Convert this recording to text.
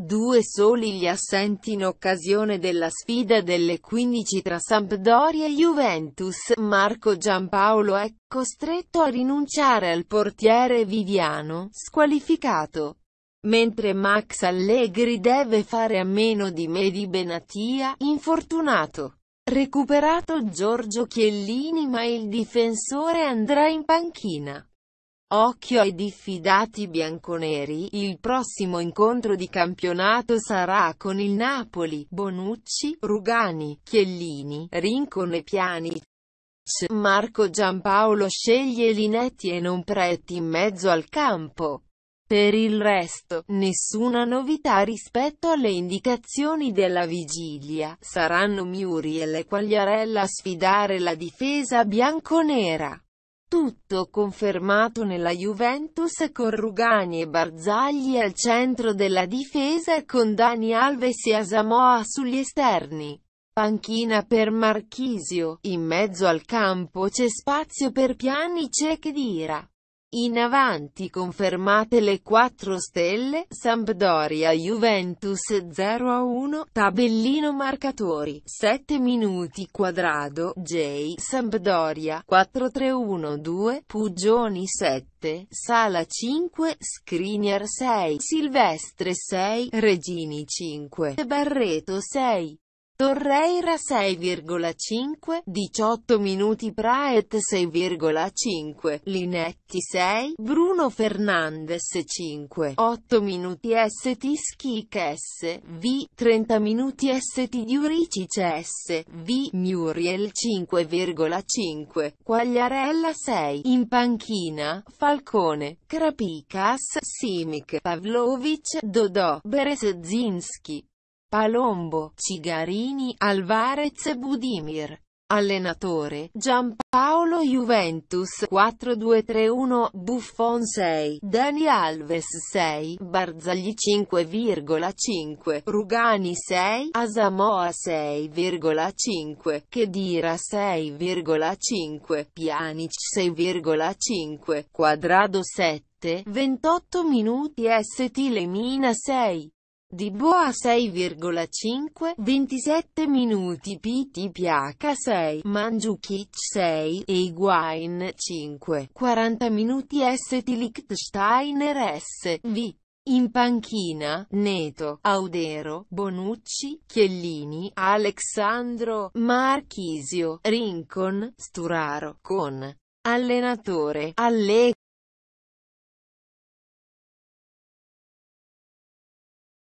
Due soli gli assenti in occasione della sfida delle 15 tra Sampdoria e Juventus, Marco Giampaolo è costretto a rinunciare al portiere Viviano, squalificato. Mentre Max Allegri deve fare a meno di Medi Benatia, infortunato. Recuperato Giorgio Chiellini ma il difensore andrà in panchina. Occhio ai diffidati bianconeri, il prossimo incontro di campionato sarà con il Napoli, Bonucci, Rugani, Chiellini, Rincon e Piani. Marco Giampaolo sceglie Linetti e non Preti in mezzo al campo. Per il resto, nessuna novità rispetto alle indicazioni della vigilia, saranno Muriel e Quagliarella a sfidare la difesa bianconera. Tutto confermato nella Juventus con Rugani e Barzagli al centro della difesa e con Dani Alves e Asamoa sugli esterni. Panchina per Marchisio, in mezzo al campo c'è spazio per Piani e Khedira. In avanti confermate le 4 stelle, Sampdoria Juventus 0-1, tabellino marcatori, 7 minuti quadrado, J, Sampdoria, 4-3-1-2, Pugioni 7, Sala 5, Skriniar 6, Silvestre 6, Regini 5, Barreto 6. Torreira 6,5, 18 minuti Praet 6,5, Linetti 6, Bruno Fernandes 5, 8 minuti ST Schick S, V, 30 minuti ST Diuricic S, V, Muriel 5,5, Quagliarella 6, in panchina, Falcone, Krapikas, Simic, Pavlovic, Dodò, Berezinski. Palombo, Cigarini, Alvarez e Budimir. Allenatore, Giampaolo Juventus 4231, Buffon 6, Dani Alves 6, Barzagli 5,5, Rugani 6, Asamoa 6,5, Kedira 6,5, Pianic 6,5, Quadrado 7, 28 minuti ST Lemina 6. Di Boa 6,5, 27 minuti PTPH 6, Mandzukic 6, e Iguain 5, 40 minuti S. Lichtsteiner S. V. In panchina, Neto, Audero, Bonucci, Chiellini, Alexandro, Marchisio, Rincon, Sturaro, con. Allenatore, Alle.